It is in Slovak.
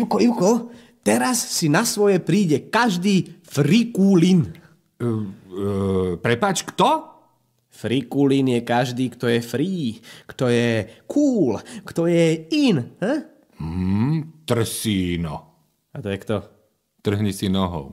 Ivko, Ivko, teraz si na svoje príde každý frikulin. uh, uh, prepač, kto? Frikulín je každý, kto je free, kto je cool, kto je in. Hm, Hmm, trsíno. A to je kto? Trhni si nohou.